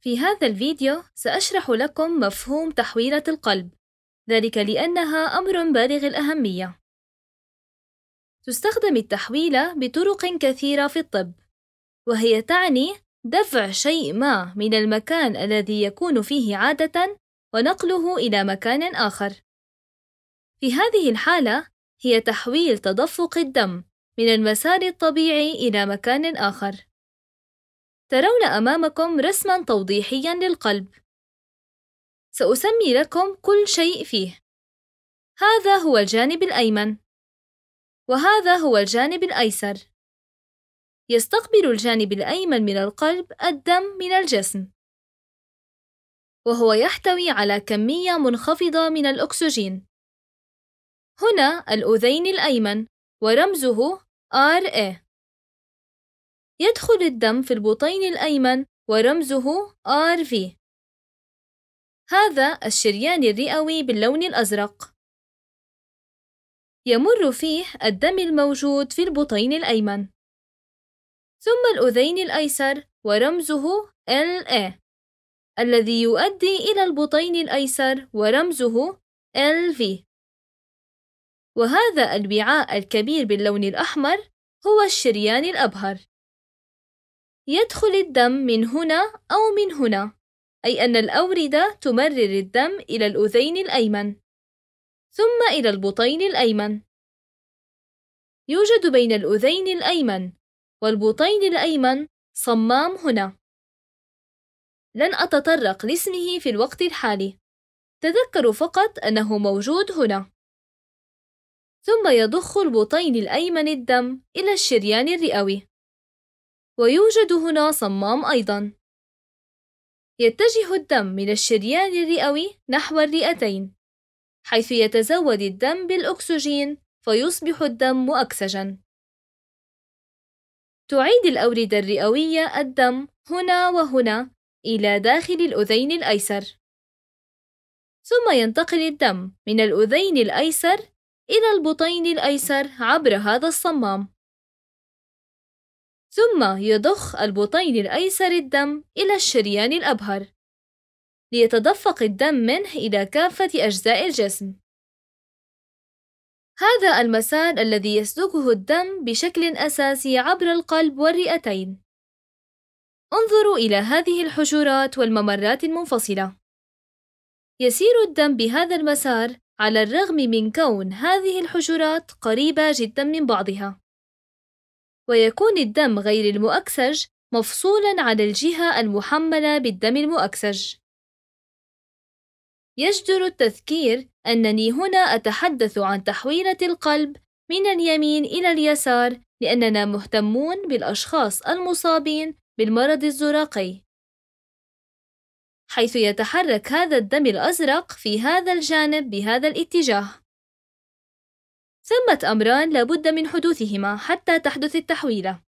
في هذا الفيديو سأشرح لكم مفهوم تحويلة القلب ذلك لأنها أمر بالغ الأهمية تستخدم التحويلة بطرق كثيرة في الطب وهي تعني دفع شيء ما من المكان الذي يكون فيه عادة ونقله إلى مكان آخر في هذه الحالة هي تحويل تدفق الدم من المسار الطبيعي إلى مكان آخر ترون أمامكم رسمًا توضيحيًا للقلب. سأسمي لكم كل شيء فيه. هذا هو الجانب الأيمن، وهذا هو الجانب الأيسر. يستقبل الجانب الأيمن من القلب الدم من الجسم، وهو يحتوي على كمية منخفضة من الأكسجين. هنا الأذين الأيمن ورمزه RA يدخل الدم في البطين الأيمن ورمزه RV هذا الشريان الرئوي باللون الأزرق يمر فيه الدم الموجود في البطين الأيمن ثم الأذين الأيسر ورمزه LA الذي يؤدي إلى البطين الأيسر ورمزه LV وهذا الوعاء الكبير باللون الأحمر هو الشريان الأبهر يدخل الدم من هنا أو من هنا، أي أن الأوردة تمرر الدم إلى الأذين الأيمن، ثم إلى البطين الأيمن. يوجد بين الأذين الأيمن والبطين الأيمن صمام هنا. لن أتطرق لاسمه في الوقت الحالي، تذكروا فقط أنه موجود هنا. ثم يضخ البطين الأيمن الدم إلى الشريان الرئوي. ويوجد هنا صمام أيضا يتجه الدم من الشريان الرئوي نحو الرئتين حيث يتزود الدم بالأكسجين فيصبح الدم أكسجا تعيد الأوردة الرئوية الدم هنا وهنا إلى داخل الأذين الأيسر ثم ينتقل الدم من الأذين الأيسر إلى البطين الأيسر عبر هذا الصمام ثم يضخ البطين الأيسر الدم إلى الشريان الأبهر ليتدفق الدم منه إلى كافة أجزاء الجسم هذا المسار الذي يسلكه الدم بشكل أساسي عبر القلب والرئتين انظروا إلى هذه الحشرات والممرات المنفصلة يسير الدم بهذا المسار على الرغم من كون هذه الحشرات قريبة جدا من بعضها ويكون الدم غير المؤكسج مفصولاً عن الجهة المحملة بالدم المؤكسج. يجدر التذكير أنني هنا أتحدث عن تحويلة القلب من اليمين إلى اليسار لأننا مهتمون بالأشخاص المصابين بالمرض الزراقي. حيث يتحرك هذا الدم الأزرق في هذا الجانب بهذا الاتجاه. ثمة أمران لابد من حدوثهما حتى تحدث التحويلة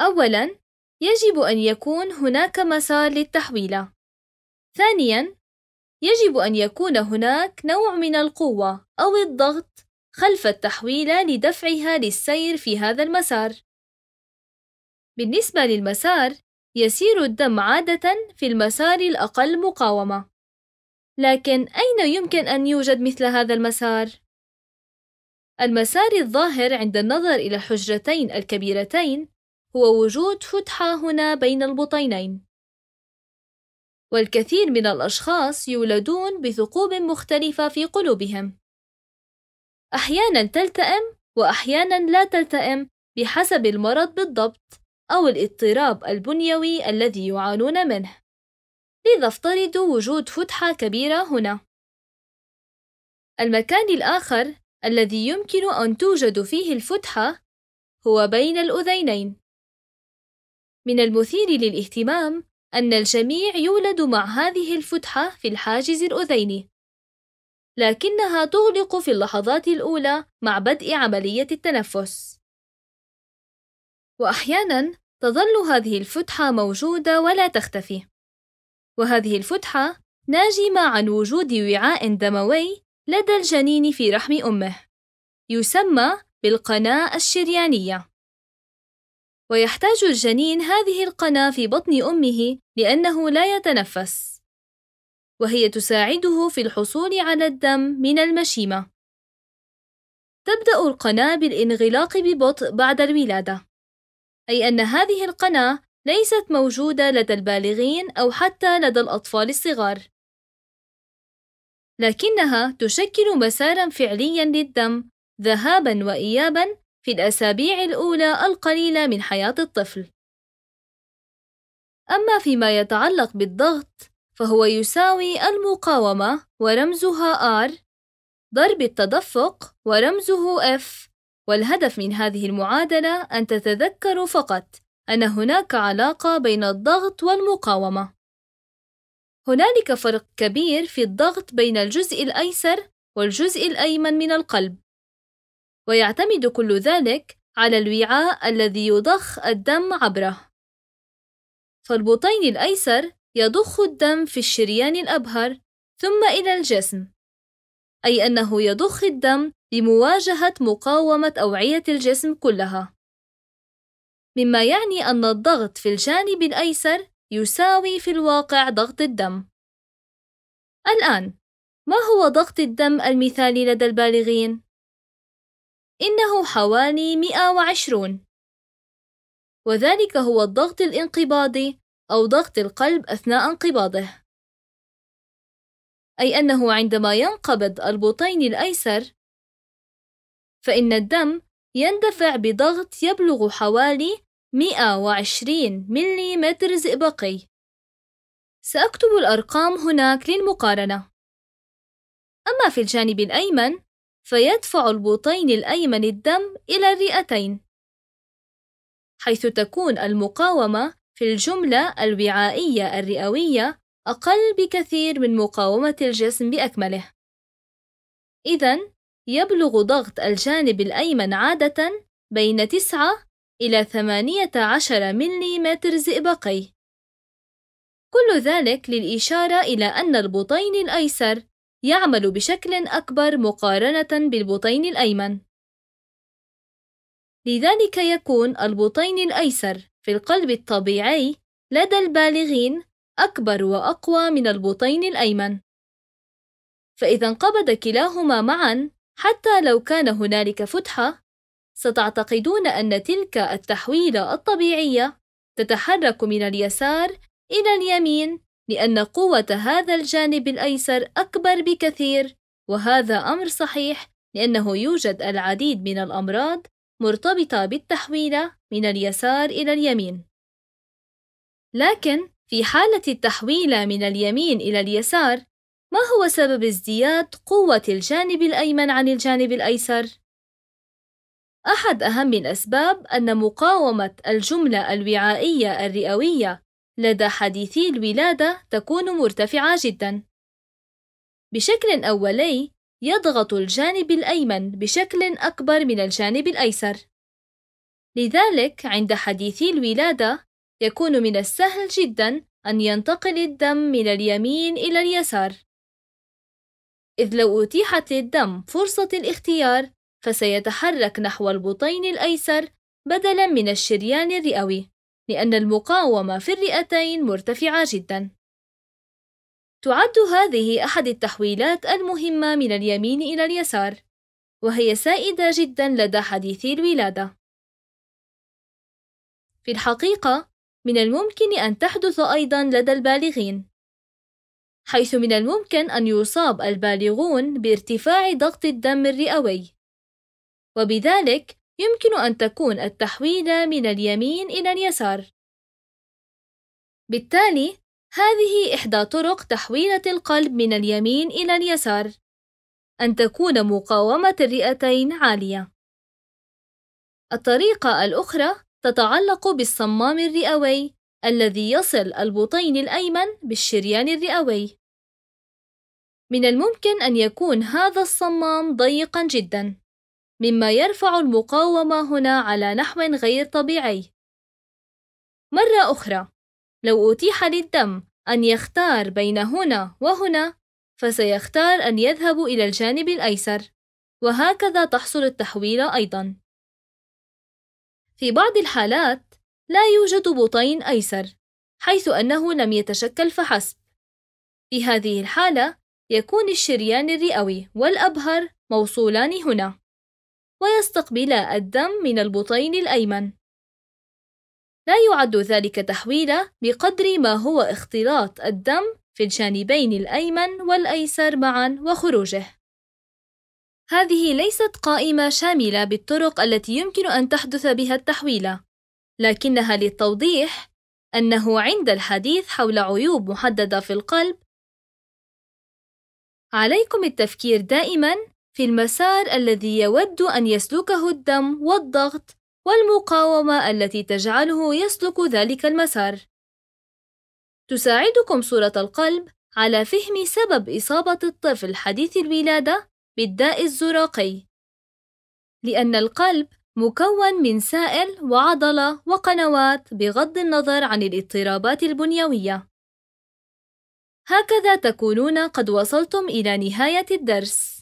أولاً يجب أن يكون هناك مسار للتحويلة ثانياً يجب أن يكون هناك نوع من القوة أو الضغط خلف التحويلة لدفعها للسير في هذا المسار بالنسبة للمسار يسير الدم عادة في المسار الأقل مقاومة لكن أين يمكن أن يوجد مثل هذا المسار؟ المسار الظاهر عند النظر إلى الحجرتين الكبيرتين هو وجود فتحة هنا بين البطينين والكثير من الأشخاص يولدون بثقوب مختلفة في قلوبهم أحيانا تلتئم وأحيانا لا تلتئم بحسب المرض بالضبط أو الاضطراب البنيوي الذي يعانون منه لذا افترضوا وجود فتحة كبيرة هنا المكان الآخر الذي يمكن أن توجد فيه الفتحة هو بين الأذينين. من المثير للاهتمام أن الجميع يولد مع هذه الفتحة في الحاجز الأذيني، لكنها تغلق في اللحظات الأولى مع بدء عملية التنفس. وأحيانًا تظل هذه الفتحة موجودة ولا تختفي، وهذه الفتحة ناجمة عن وجود وعاء دموي لدى الجنين في رحم أمه يسمى بالقناة الشريانية ويحتاج الجنين هذه القناة في بطن أمه لأنه لا يتنفس وهي تساعده في الحصول على الدم من المشيمة تبدأ القناة بالانغلاق ببطء بعد الولادة أي أن هذه القناة ليست موجودة لدى البالغين أو حتى لدى الأطفال الصغار لكنها تشكل مسارا فعليا للدم ذهابا وإيابا في الأسابيع الأولى القليلة من حياة الطفل. أما فيما يتعلق بالضغط فهو يساوي المقاومة ورمزها R ضرب التدفق ورمزه F والهدف من هذه المعادلة أن تتذكروا فقط أن هناك علاقة بين الضغط والمقاومة هنالك فرق كبير في الضغط بين الجزء الأيسر والجزء الأيمن من القلب، ويعتمد كل ذلك على الوعاء الذي يضخ الدم عبره. فالبطين الأيسر يضخ الدم في الشريان الأبهر ثم إلى الجسم، أي أنه يضخ الدم لمواجهة مقاومة أوعية الجسم كلها، مما يعني أن الضغط في الجانب الأيسر يساوي في الواقع ضغط الدم. الآن، ما هو ضغط الدم المثالي لدى البالغين؟ إنه حوالي 120 وذلك هو الضغط الانقباضي أو ضغط القلب أثناء انقباضه أي أنه عندما ينقبض البطين الأيسر فإن الدم يندفع بضغط يبلغ حوالي مئة وعشرين متر زئبقي سأكتب الأرقام هناك للمقارنة أما في الجانب الأيمن فيدفع البوطين الأيمن الدم إلى الرئتين حيث تكون المقاومة في الجملة الوعائية الرئوية أقل بكثير من مقاومة الجسم بأكمله إذا يبلغ ضغط الجانب الأيمن عادة بين 9 إلى 18 مليمتر زئبقي كل ذلك للإشارة إلى أن البطين الأيسر يعمل بشكل أكبر مقارنة بالبطين الأيمن لذلك يكون البطين الأيسر في القلب الطبيعي لدى البالغين أكبر وأقوى من البطين الأيمن فإذا انقبض كلاهما معًا حتى لو كان هنالك فتحة ستعتقدون أن تلك التحويلة الطبيعية تتحرك من اليسار إلى اليمين لأن قوة هذا الجانب الأيسر أكبر بكثير وهذا أمر صحيح لأنه يوجد العديد من الأمراض مرتبطة بالتحويلة من اليسار إلى اليمين لكن في حالة التحويلة من اليمين إلى اليسار ما هو سبب ازدياد قوة الجانب الأيمن عن الجانب الأيسر؟ أحد أهم الأسباب أن مقاومة الجملة الوعائية الرئوية لدى حديثي الولادة تكون مرتفعة جدًا. بشكل أولي، يضغط الجانب الأيمن بشكل أكبر من الجانب الأيسر. لذلك عند حديثي الولادة يكون من السهل جدا أن ينتقل الدم من اليمين إلى اليسار إذ لو أتيحت للدم فرصة الاختيار فسيتحرك نحو البطين الأيسر بدلاً من الشريان الرئوي لأن المقاومة في الرئتين مرتفعة جداً. تعد هذه أحد التحويلات المهمة من اليمين إلى اليسار، وهي سائدة جداً لدى حديثي الولادة. في الحقيقة، من الممكن أن تحدث أيضاً لدى البالغين، حيث من الممكن أن يصاب البالغون بارتفاع ضغط الدم الرئوي وبذلك يمكن أن تكون التحويلة من اليمين إلى اليسار. بالتالي، هذه إحدى طرق تحويلة القلب من اليمين إلى اليسار، أن تكون مقاومة الرئتين عالية. الطريقة الأخرى تتعلق بالصمام الرئوي الذي يصل البطين الأيمن بالشريان الرئوي. من الممكن أن يكون هذا الصمام ضيقًا جدًا. مما يرفع المقاومة هنا على نحو غير طبيعي. مرة أخرى، لو أتيح للدم أن يختار بين هنا وهنا، فسيختار أن يذهب إلى الجانب الأيسر، وهكذا تحصل التحويلة أيضًا. في بعض الحالات، لا يوجد بطين أيسر، حيث أنه لم يتشكل فحسب. في هذه الحالة، يكون الشريان الرئوي والأبهر موصولان هنا. ويستقبلا الدم من البطين الأيمن لا يعد ذلك تحويلا بقدر ما هو اختلاط الدم في الجانبين الأيمن والأيسر معا وخروجه هذه ليست قائمة شاملة بالطرق التي يمكن أن تحدث بها التحويلة لكنها للتوضيح أنه عند الحديث حول عيوب محددة في القلب عليكم التفكير دائما في المسار الذي يود أن يسلكه الدم والضغط والمقاومة التي تجعله يسلك ذلك المسار. تساعدكم صورة القلب على فهم سبب إصابة الطفل حديث الولادة بالداء الزراقي، لأن القلب مكون من سائل وعضلة وقنوات بغض النظر عن الاضطرابات البنيوية. هكذا تكونون قد وصلتم إلى نهاية الدرس.